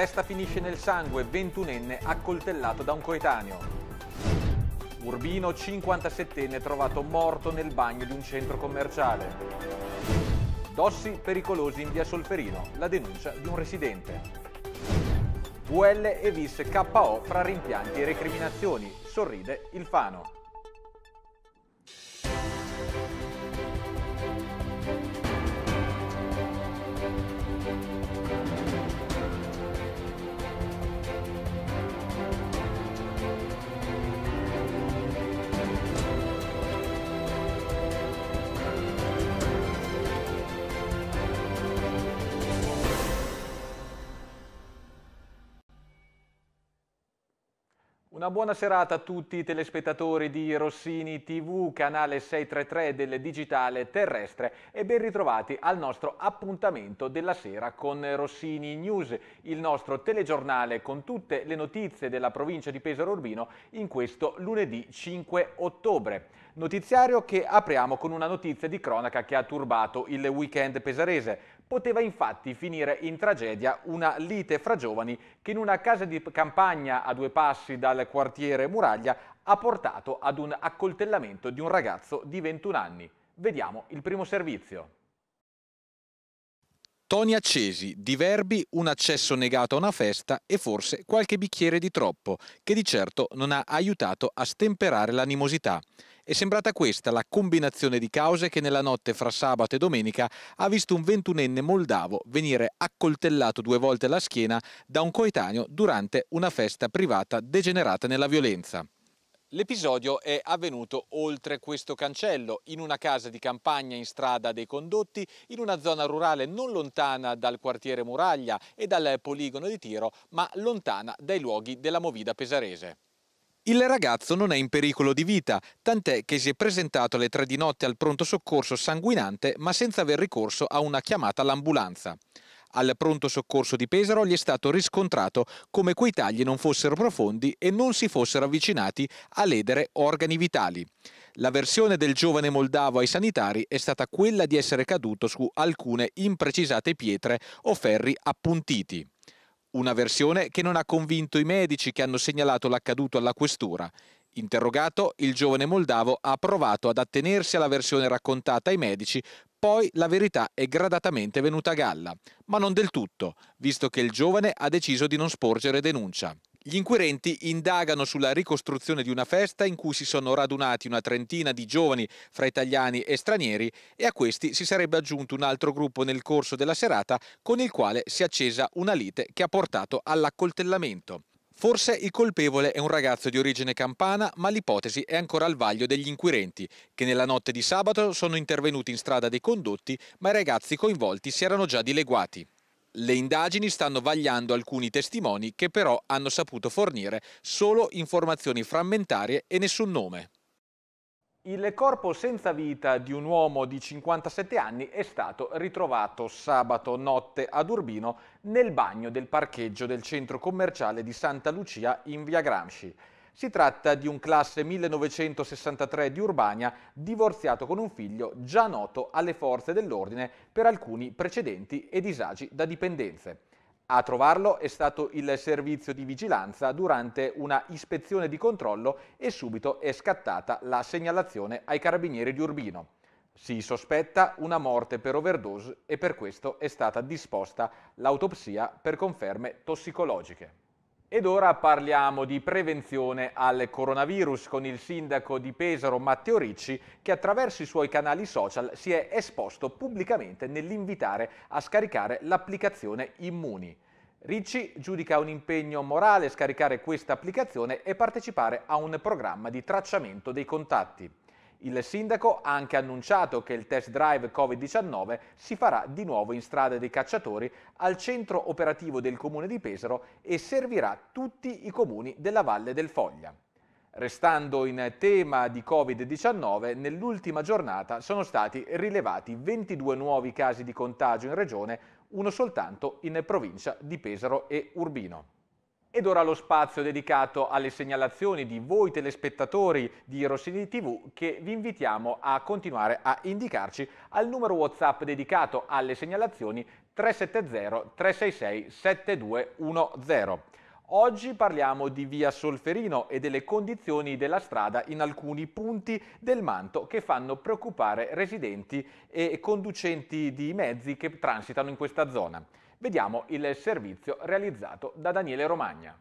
Festa finisce nel sangue, 21enne accoltellato da un coetaneo. Urbino, 57enne, trovato morto nel bagno di un centro commerciale. Dossi pericolosi in via Solferino, la denuncia di un residente. VL e VIS KO fra rimpianti e recriminazioni, sorride il Fano. Una buona serata a tutti i telespettatori di Rossini TV, canale 633 del digitale terrestre e ben ritrovati al nostro appuntamento della sera con Rossini News, il nostro telegiornale con tutte le notizie della provincia di Pesaro Urbino in questo lunedì 5 ottobre. Notiziario che apriamo con una notizia di cronaca che ha turbato il weekend pesarese poteva infatti finire in tragedia una lite fra giovani che in una casa di campagna a due passi dal quartiere Muraglia ha portato ad un accoltellamento di un ragazzo di 21 anni. Vediamo il primo servizio. Toni accesi, diverbi, un accesso negato a una festa e forse qualche bicchiere di troppo, che di certo non ha aiutato a stemperare l'animosità. È sembrata questa la combinazione di cause che nella notte fra sabato e domenica ha visto un ventunenne moldavo venire accoltellato due volte alla schiena da un coetaneo durante una festa privata degenerata nella violenza. L'episodio è avvenuto oltre questo cancello, in una casa di campagna in strada dei condotti, in una zona rurale non lontana dal quartiere Muraglia e dal poligono di tiro, ma lontana dai luoghi della movida pesarese. Il ragazzo non è in pericolo di vita, tant'è che si è presentato alle tre di notte al pronto soccorso sanguinante ma senza aver ricorso a una chiamata all'ambulanza. Al pronto soccorso di Pesaro gli è stato riscontrato come quei tagli non fossero profondi e non si fossero avvicinati a ledere organi vitali. La versione del giovane moldavo ai sanitari è stata quella di essere caduto su alcune imprecisate pietre o ferri appuntiti. Una versione che non ha convinto i medici che hanno segnalato l'accaduto alla questura. Interrogato, il giovane moldavo ha provato ad attenersi alla versione raccontata ai medici poi la verità è gradatamente venuta a galla, ma non del tutto, visto che il giovane ha deciso di non sporgere denuncia. Gli inquirenti indagano sulla ricostruzione di una festa in cui si sono radunati una trentina di giovani fra italiani e stranieri e a questi si sarebbe aggiunto un altro gruppo nel corso della serata con il quale si è accesa una lite che ha portato all'accoltellamento. Forse il colpevole è un ragazzo di origine campana, ma l'ipotesi è ancora al vaglio degli inquirenti, che nella notte di sabato sono intervenuti in strada dei condotti, ma i ragazzi coinvolti si erano già dileguati. Le indagini stanno vagliando alcuni testimoni che però hanno saputo fornire solo informazioni frammentarie e nessun nome. Il corpo senza vita di un uomo di 57 anni è stato ritrovato sabato notte ad Urbino nel bagno del parcheggio del centro commerciale di Santa Lucia in via Gramsci. Si tratta di un classe 1963 di Urbania divorziato con un figlio già noto alle forze dell'ordine per alcuni precedenti e disagi da dipendenze. A trovarlo è stato il servizio di vigilanza durante una ispezione di controllo e subito è scattata la segnalazione ai carabinieri di Urbino. Si sospetta una morte per overdose e per questo è stata disposta l'autopsia per conferme tossicologiche. Ed ora parliamo di prevenzione al coronavirus con il sindaco di Pesaro Matteo Ricci che attraverso i suoi canali social si è esposto pubblicamente nell'invitare a scaricare l'applicazione Immuni. Ricci giudica un impegno morale scaricare questa applicazione e partecipare a un programma di tracciamento dei contatti. Il sindaco ha anche annunciato che il test drive Covid-19 si farà di nuovo in strada dei cacciatori al centro operativo del comune di Pesaro e servirà tutti i comuni della Valle del Foglia. Restando in tema di Covid-19, nell'ultima giornata sono stati rilevati 22 nuovi casi di contagio in regione, uno soltanto in provincia di Pesaro e Urbino. Ed ora lo spazio dedicato alle segnalazioni di voi telespettatori di Rossini TV che vi invitiamo a continuare a indicarci al numero WhatsApp dedicato alle segnalazioni 370 366 7210. Oggi parliamo di via Solferino e delle condizioni della strada in alcuni punti del manto che fanno preoccupare residenti e conducenti di mezzi che transitano in questa zona. Vediamo il servizio realizzato da Daniele Romagna.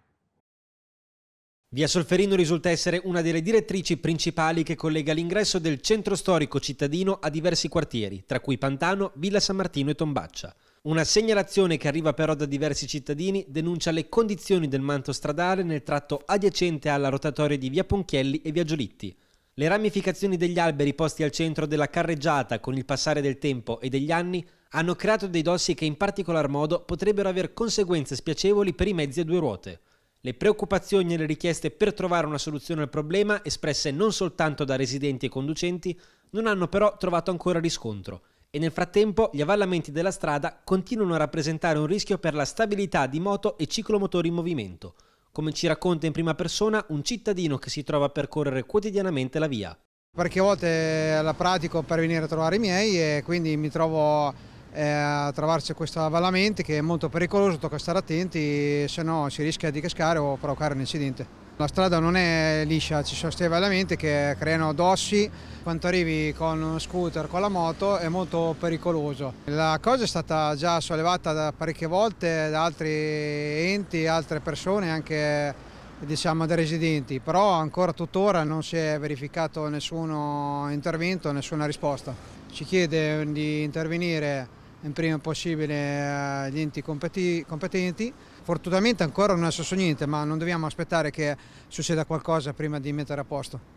Via Solferino risulta essere una delle direttrici principali che collega l'ingresso del centro storico cittadino a diversi quartieri, tra cui Pantano, Villa San Martino e Tombaccia. Una segnalazione che arriva però da diversi cittadini denuncia le condizioni del manto stradale nel tratto adiacente alla rotatoria di Via Ponchielli e Via Giolitti. Le ramificazioni degli alberi posti al centro della carreggiata con il passare del tempo e degli anni hanno creato dei dossi che in particolar modo potrebbero avere conseguenze spiacevoli per i mezzi a due ruote. Le preoccupazioni e le richieste per trovare una soluzione al problema, espresse non soltanto da residenti e conducenti, non hanno però trovato ancora riscontro e nel frattempo gli avvallamenti della strada continuano a rappresentare un rischio per la stabilità di moto e ciclomotori in movimento, come ci racconta in prima persona un cittadino che si trova a percorrere quotidianamente la via. Perché a volte la pratico per venire a trovare i miei e quindi mi trovo eh, a trovarci questo avvallamento che è molto pericoloso, tocca stare attenti, se no si rischia di cascare o provocare un incidente. La strada non è liscia, ci sono questi avvallamenti che creano dossi, quando arrivi con uno scooter, con la moto è molto pericoloso. La cosa è stata già sollevata parecchie volte da altri enti, altre persone, anche diciamo dai residenti, però ancora tuttora non si è verificato nessun intervento, nessuna risposta. Ci chiede di intervenire in prima possibile agli eh, enti competenti. Fortunatamente ancora non è successo niente, ma non dobbiamo aspettare che succeda qualcosa prima di mettere a posto.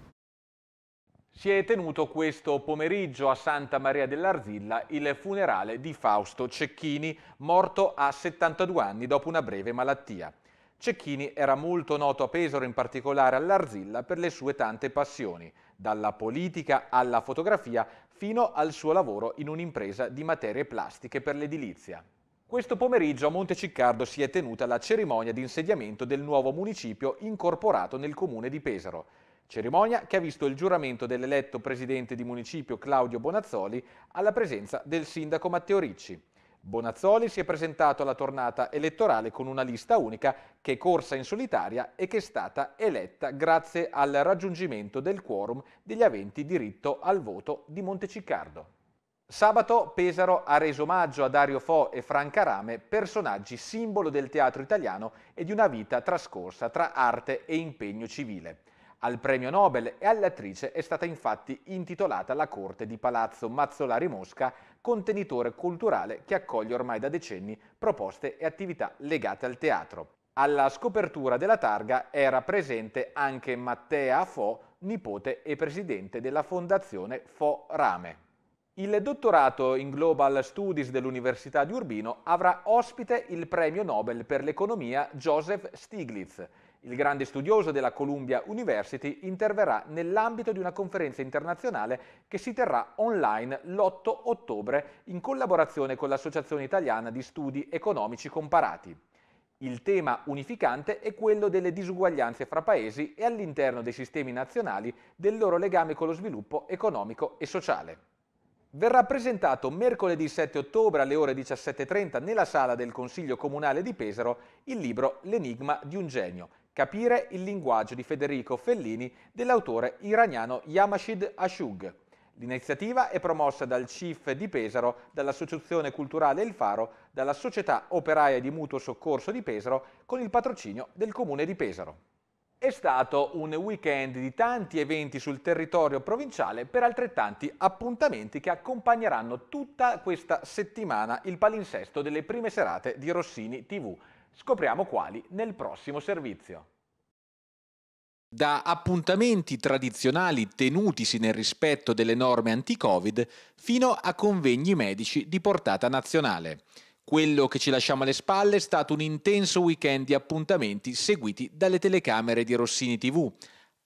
Si è tenuto questo pomeriggio a Santa Maria dell'Arzilla il funerale di Fausto Cecchini, morto a 72 anni dopo una breve malattia. Cecchini era molto noto a Pesaro, in particolare all'Arzilla, per le sue tante passioni, dalla politica alla fotografia, fino al suo lavoro in un'impresa di materie plastiche per l'edilizia. Questo pomeriggio a Monteciccardo si è tenuta la cerimonia di insediamento del nuovo municipio incorporato nel comune di Pesaro. Cerimonia che ha visto il giuramento dell'eletto presidente di municipio Claudio Bonazzoli alla presenza del sindaco Matteo Ricci. Bonazzoli si è presentato alla tornata elettorale con una lista unica che è corsa in solitaria e che è stata eletta grazie al raggiungimento del quorum degli aventi diritto al voto di Monteciccardo. Sabato Pesaro ha reso omaggio a Dario Fo e Franca Rame, personaggi simbolo del teatro italiano e di una vita trascorsa tra arte e impegno civile. Al premio Nobel e all'attrice è stata infatti intitolata la corte di Palazzo Mazzolari Mosca, contenitore culturale che accoglie ormai da decenni proposte e attività legate al teatro. Alla scopertura della targa era presente anche Mattea Fo, nipote e presidente della fondazione Fo Rame. Il dottorato in Global Studies dell'Università di Urbino avrà ospite il premio Nobel per l'economia Joseph Stiglitz, il grande studioso della Columbia University interverrà nell'ambito di una conferenza internazionale che si terrà online l'8 ottobre in collaborazione con l'Associazione Italiana di Studi Economici Comparati. Il tema unificante è quello delle disuguaglianze fra paesi e all'interno dei sistemi nazionali del loro legame con lo sviluppo economico e sociale. Verrà presentato mercoledì 7 ottobre alle ore 17.30 nella sala del Consiglio Comunale di Pesaro il libro L'enigma di un genio, Capire il linguaggio di Federico Fellini dell'autore iraniano Yamashid Ashug. L'iniziativa è promossa dal CIF di Pesaro, dall'Associazione Culturale Il Faro, dalla Società Operaia di Mutuo Soccorso di Pesaro, con il patrocinio del Comune di Pesaro. È stato un weekend di tanti eventi sul territorio provinciale per altrettanti appuntamenti che accompagneranno tutta questa settimana il palinsesto delle prime serate di Rossini TV. Scopriamo quali nel prossimo servizio. Da appuntamenti tradizionali tenutisi nel rispetto delle norme anti-Covid fino a convegni medici di portata nazionale. Quello che ci lasciamo alle spalle è stato un intenso weekend di appuntamenti seguiti dalle telecamere di Rossini TV,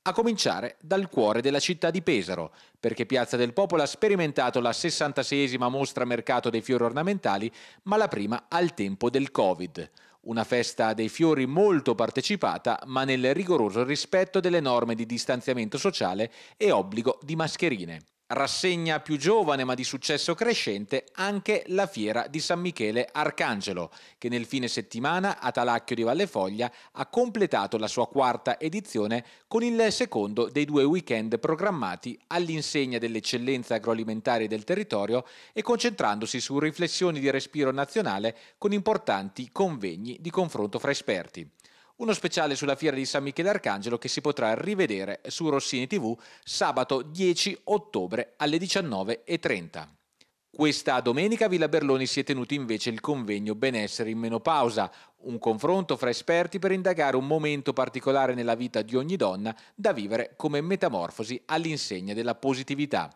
a cominciare dal cuore della città di Pesaro, perché Piazza del Popolo ha sperimentato la 66esima mostra mercato dei fiori ornamentali, ma la prima al tempo del Covid. Una festa dei fiori molto partecipata, ma nel rigoroso rispetto delle norme di distanziamento sociale e obbligo di mascherine. Rassegna più giovane ma di successo crescente anche la fiera di San Michele Arcangelo, che nel fine settimana a Talacchio di Vallefoglia ha completato la sua quarta edizione con il secondo dei due weekend programmati all'insegna dell'eccellenza agroalimentare del territorio e concentrandosi su riflessioni di respiro nazionale con importanti convegni di confronto fra esperti. Uno speciale sulla fiera di San Michele Arcangelo che si potrà rivedere su Rossini TV sabato 10 ottobre alle 19.30. Questa domenica a Villa Berloni si è tenuto invece il convegno Benessere in menopausa, un confronto fra esperti per indagare un momento particolare nella vita di ogni donna da vivere come metamorfosi all'insegna della positività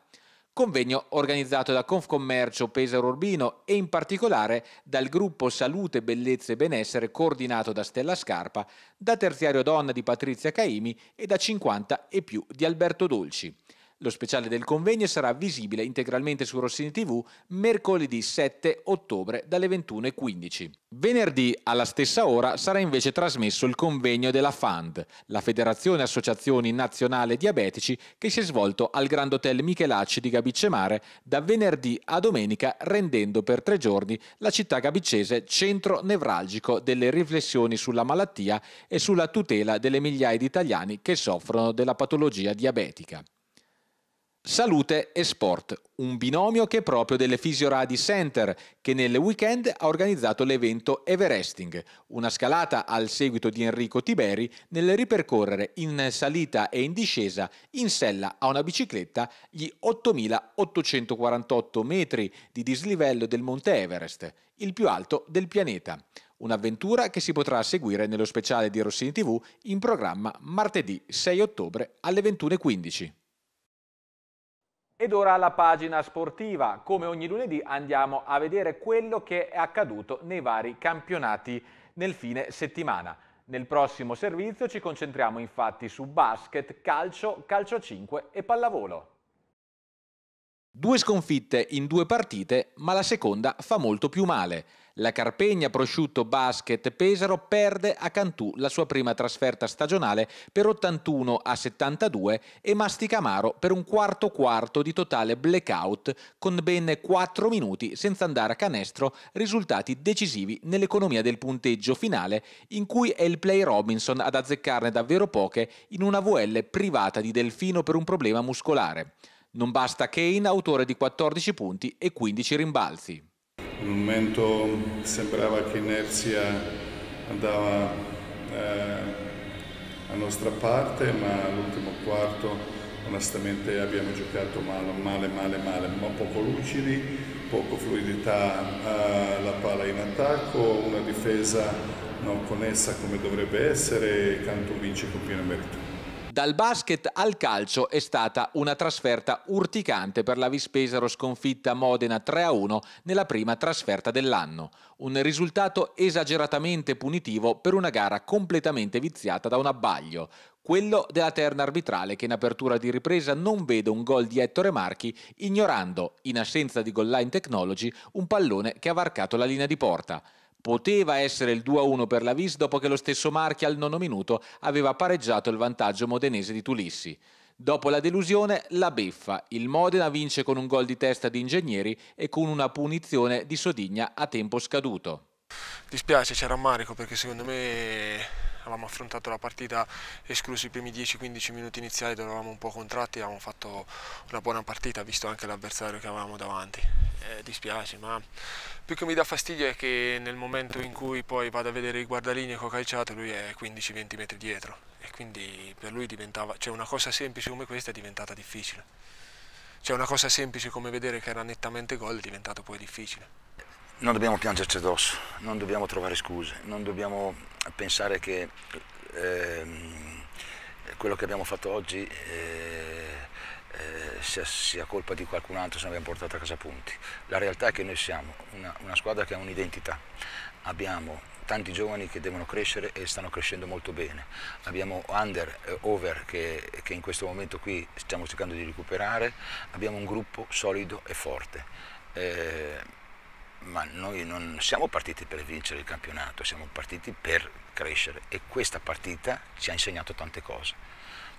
convegno organizzato da Confcommercio Pesaro Urbino e in particolare dal gruppo Salute, Bellezza e Benessere coordinato da Stella Scarpa, da Terziario Donna di Patrizia Caimi e da 50 e più di Alberto Dolci. Lo speciale del convegno sarà visibile integralmente su Rossini TV mercoledì 7 ottobre dalle 21.15. Venerdì alla stessa ora sarà invece trasmesso il convegno della FAND, la Federazione Associazioni Nazionale Diabetici, che si è svolto al Grand Hotel Michelacci di Gabicemare da venerdì a domenica rendendo per tre giorni la città gabicese centro nevralgico delle riflessioni sulla malattia e sulla tutela delle migliaia di italiani che soffrono della patologia diabetica. Salute e sport, un binomio che è proprio delle Physioradi Center, che nel weekend ha organizzato l'evento Everesting, una scalata al seguito di Enrico Tiberi nel ripercorrere in salita e in discesa in sella a una bicicletta gli 8.848 metri di dislivello del Monte Everest, il più alto del pianeta. Un'avventura che si potrà seguire nello speciale di Rossini TV in programma martedì 6 ottobre alle 21.15. Ed ora la pagina sportiva. Come ogni lunedì andiamo a vedere quello che è accaduto nei vari campionati nel fine settimana. Nel prossimo servizio ci concentriamo infatti su basket, calcio, calcio 5 e pallavolo. Due sconfitte in due partite, ma la seconda fa molto più male. La Carpegna Prosciutto Basket Pesaro perde a Cantù la sua prima trasferta stagionale per 81 a 72 e Masticamaro per un quarto quarto di totale blackout con ben 4 minuti senza andare a canestro, risultati decisivi nell'economia del punteggio finale in cui è il play Robinson ad azzeccarne davvero poche in una VL privata di Delfino per un problema muscolare. Non basta Kane, autore di 14 punti e 15 rimbalzi un momento sembrava che inerzia andava eh, a nostra parte, ma l'ultimo quarto onestamente abbiamo giocato male, male, male, male, ma poco lucidi, poco fluidità eh, la palla in attacco, una difesa non connessa come dovrebbe essere e Cantù vince con pieno merito. Dal basket al calcio è stata una trasferta urticante per la Vispesaro sconfitta Modena 3-1 nella prima trasferta dell'anno. Un risultato esageratamente punitivo per una gara completamente viziata da un abbaglio quello della terna arbitrale che in apertura di ripresa non vede un gol di Ettore Marchi, ignorando, in assenza di goal line technology, un pallone che ha varcato la linea di porta. Poteva essere il 2-1 per la Vis dopo che lo stesso Marchi al nono minuto aveva pareggiato il vantaggio modenese di Tulissi. Dopo la delusione, la beffa. Il Modena vince con un gol di testa di Ingegneri e con una punizione di Sodigna a tempo scaduto. Dispiace, c'è rammarico perché secondo me avevamo affrontato la partita esclusi i primi 10-15 minuti iniziali dove eravamo un po' contratti, avevamo fatto una buona partita visto anche l'avversario che avevamo davanti. Eh, dispiace, ma più che mi dà fastidio è che nel momento in cui poi vado a vedere i guardalinee che ho calciato lui è 15-20 metri dietro e quindi per lui diventava, cioè una cosa semplice come questa è diventata difficile. Cioè una cosa semplice come vedere che era nettamente gol è diventata poi difficile non dobbiamo piangerci addosso, non dobbiamo trovare scuse, non dobbiamo pensare che eh, quello che abbiamo fatto oggi eh, eh, sia, sia, colpa di qualcun altro se non abbiamo portato a casa punti. La realtà è che noi siamo una, una squadra che ha un'identità, abbiamo tanti giovani che devono crescere e stanno crescendo molto bene. Abbiamo under e eh, over che, che, in questo momento qui stiamo cercando di recuperare, abbiamo un gruppo solido e forte. Eh, ma noi non siamo partiti per vincere il campionato, siamo partiti per crescere e questa partita ci ha insegnato tante cose.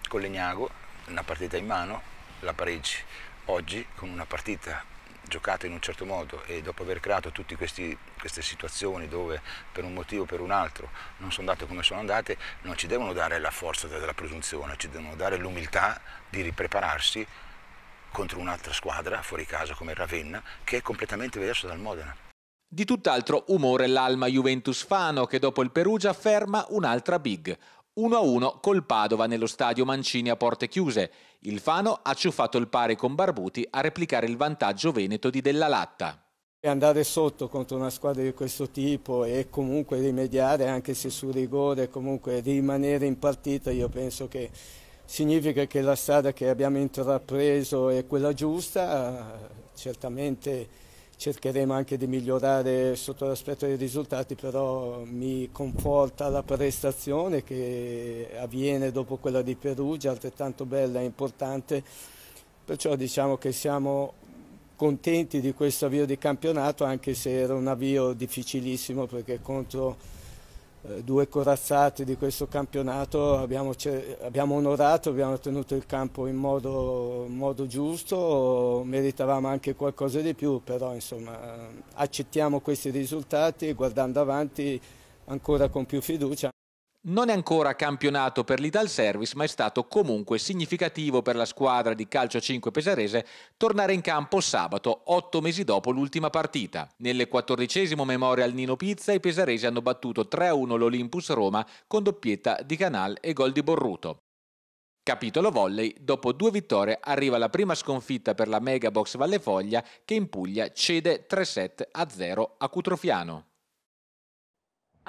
Con Legnago, una partita in mano, la pareggi. Oggi, con una partita giocata in un certo modo e dopo aver creato tutte queste situazioni dove per un motivo o per un altro non sono andate come sono andate, non ci devono dare la forza della presunzione, ci devono dare l'umiltà di riprepararsi contro un'altra squadra, fuori casa come Ravenna, che è completamente diversa dal Modena. Di tutt'altro umore l'Alma Juventus Fano che dopo il Perugia ferma un'altra big. 1-1 col Padova nello stadio Mancini a porte chiuse. Il Fano ha ciuffato il pari con Barbuti a replicare il vantaggio veneto di Della Latta. Andare sotto contro una squadra di questo tipo e comunque rimediare anche se su rigore, comunque rimanere in partita, io penso che significa che la strada che abbiamo intrapreso è quella giusta, certamente cercheremo anche di migliorare sotto l'aspetto dei risultati, però mi conforta la prestazione che avviene dopo quella di Perugia, altrettanto bella e importante, perciò diciamo che siamo contenti di questo avvio di campionato, anche se era un avvio difficilissimo perché contro eh, due corazzate di questo campionato abbiamo, abbiamo onorato, abbiamo tenuto il campo in modo, in modo, giusto, meritavamo anche qualcosa di più, però insomma ehm, accettiamo questi risultati guardando avanti ancora con più fiducia. Non è ancora campionato per l'Ital Service, ma è stato comunque significativo per la squadra di calcio 5 pesarese tornare in campo sabato, otto mesi dopo l'ultima partita. Nelle quattordicesimo Memorial Nino Pizza i pesaresi hanno battuto 3-1 l'Olympus Roma con doppietta di Canal e gol di Borruto. Capitolo volley, dopo due vittorie arriva la prima sconfitta per la Megabox Vallefoglia che in Puglia cede 3 7 a 0 a Cutrofiano.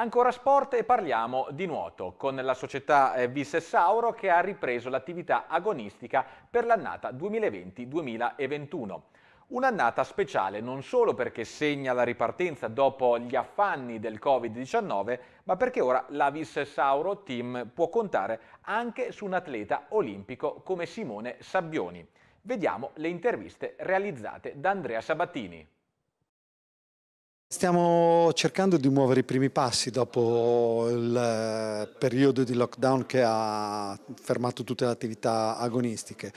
Ancora sport e parliamo di nuoto con la società eh, Vissessauro che ha ripreso l'attività agonistica per l'annata 2020-2021. Un'annata speciale non solo perché segna la ripartenza dopo gli affanni del Covid-19, ma perché ora la Vissessauro Team può contare anche su un atleta olimpico come Simone Sabbioni. Vediamo le interviste realizzate da Andrea Sabattini. Stiamo cercando di muovere i primi passi dopo il eh, periodo di lockdown che ha fermato tutte le attività agonistiche.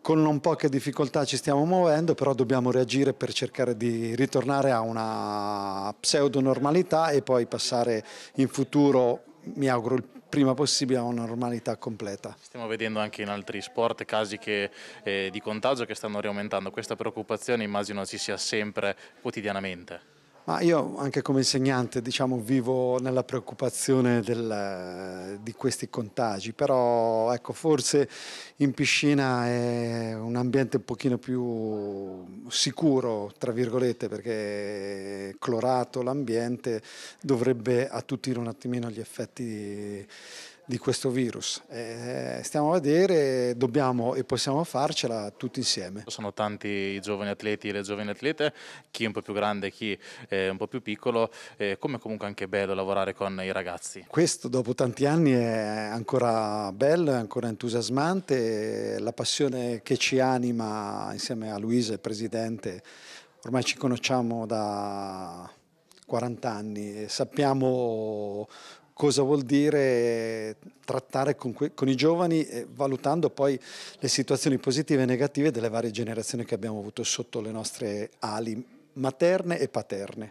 Con non poche difficoltà ci stiamo muovendo, però dobbiamo reagire per cercare di ritornare a una pseudo normalità e poi passare in futuro, mi auguro, il prima possibile a una normalità completa. Stiamo vedendo anche in altri sport casi che, eh, di contagio che stanno riaumentando, questa preoccupazione immagino ci sia sempre quotidianamente. Ma io anche come insegnante diciamo, vivo nella preoccupazione del, di questi contagi, però ecco, forse in piscina è un ambiente un pochino più sicuro, tra virgolette, perché clorato l'ambiente dovrebbe attutire un attimino gli effetti di questo virus. Eh, stiamo a vedere, dobbiamo e possiamo farcela tutti insieme. Sono tanti i giovani atleti e le giovani atlete, chi è un po' più grande, chi è eh, un po' più piccolo, eh, come comunque anche bello lavorare con i ragazzi. Questo dopo tanti anni è ancora bello, è ancora entusiasmante, la passione che ci anima insieme a Luisa, il presidente, ormai ci conosciamo da 40 anni, e sappiamo cosa vuol dire eh, trattare con, con i giovani, eh, valutando poi le situazioni positive e negative delle varie generazioni che abbiamo avuto sotto le nostre ali materne e paterne.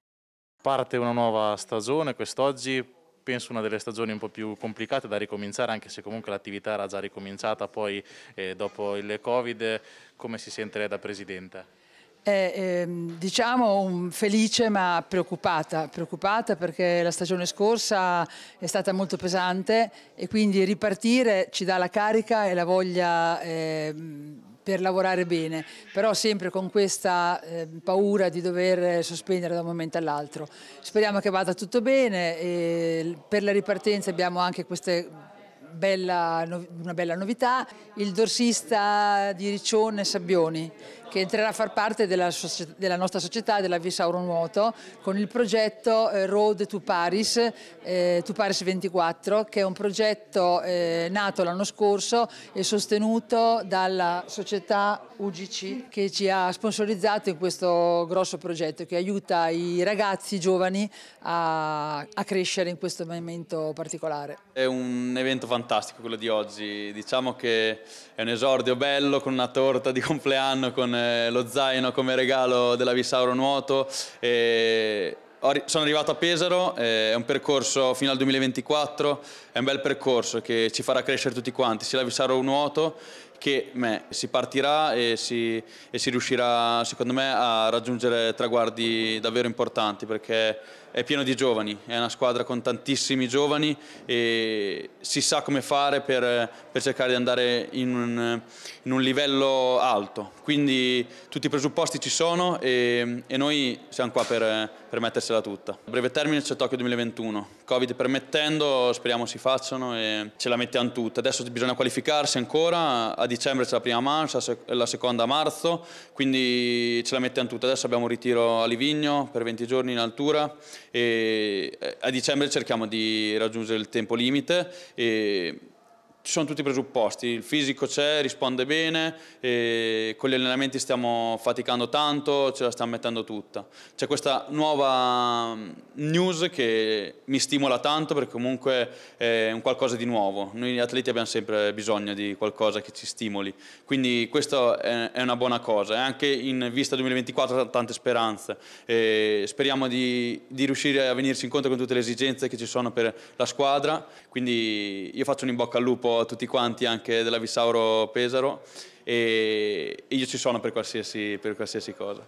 Parte una nuova stagione, quest'oggi penso una delle stagioni un po' più complicate da ricominciare, anche se comunque l'attività era già ricominciata poi eh, dopo il Covid, come si sente lei da Presidente? È, ehm, diciamo felice ma preoccupata, preoccupata perché la stagione scorsa è stata molto pesante e quindi ripartire ci dà la carica e la voglia ehm, per lavorare bene, però sempre con questa eh, paura di dover sospendere da un momento all'altro. Speriamo che vada tutto bene e per la ripartenza abbiamo anche queste Bella, una bella novità, il dorsista di Riccione Sabbioni che entrerà a far parte della, della nostra società, della Visauro Nuoto, con il progetto eh, Road to Paris, eh, to Paris 24, che è un progetto eh, nato l'anno scorso e sostenuto dalla società UGC che ci ha sponsorizzato in questo grosso progetto che aiuta i ragazzi i giovani a, a crescere in questo momento particolare. È un evento fantastico quello di oggi, diciamo che è un esordio bello con una torta di compleanno, con eh, lo zaino come regalo della Vissauro Nuoto. E sono arrivato a Pesaro, eh, è un percorso fino al 2024, è un bel percorso che ci farà crescere tutti quanti, sia la Vissauro Nuoto che me. Si partirà e si, e si riuscirà secondo me a raggiungere traguardi davvero importanti perché è pieno di giovani, è una squadra con tantissimi giovani e si sa come fare per, per cercare di andare in un, in un, livello alto. Quindi tutti i presupposti ci sono e, e noi siamo qua per, per mettersela tutta. A breve termine c'è Tokyo 2021, Covid permettendo speriamo si facciano e ce la mettiamo tutta. Adesso bisogna qualificarsi ancora, a dicembre c'è la prima mancia, la seconda a marzo, quindi ce la mettiamo tutta. Adesso abbiamo un ritiro a Livigno per 20 giorni in altura e eh, a dicembre cerchiamo di raggiungere il tempo limite ci sono tutti i presupposti, il fisico c'è, risponde bene, con gli allenamenti stiamo faticando tanto, ce la stiamo mettendo tutta. C'è questa nuova mm, news che mi stimola tanto perché comunque è un qualcosa di nuovo, noi atleti abbiamo sempre bisogno di qualcosa che ci stimoli, quindi questa è una buona cosa e anche in vista 2024 tante speranze, e speriamo di, di riuscire a venirsi incontro con tutte le esigenze che ci sono per la squadra, quindi io faccio un in bocca al lupo a tutti quanti anche della Visauro Pesaro e io ci sono per qualsiasi, per qualsiasi cosa.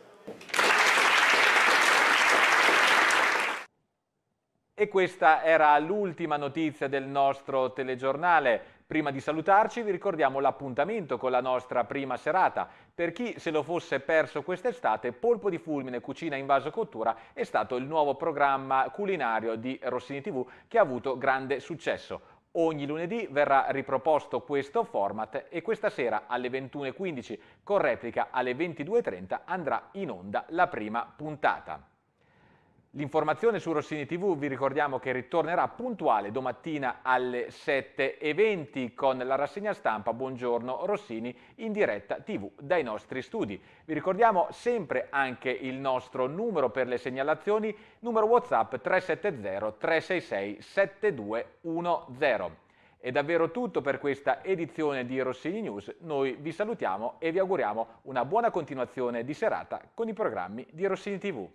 E questa era l'ultima notizia del nostro telegiornale. Prima di salutarci vi ricordiamo l'appuntamento con la nostra prima serata. Per chi se lo fosse perso quest'estate, Polpo di Fulmine, Cucina in Vaso Cottura è stato il nuovo programma culinario di Rossini TV che ha avuto grande successo. Ogni lunedì verrà riproposto questo format e questa sera alle 21.15 con replica alle 22.30 andrà in onda la prima puntata. L'informazione su Rossini TV vi ricordiamo che ritornerà puntuale domattina alle 7.20 con la rassegna stampa Buongiorno Rossini in diretta TV dai nostri studi. Vi ricordiamo sempre anche il nostro numero per le segnalazioni, numero WhatsApp 370 366 7210. È davvero tutto per questa edizione di Rossini News, noi vi salutiamo e vi auguriamo una buona continuazione di serata con i programmi di Rossini TV.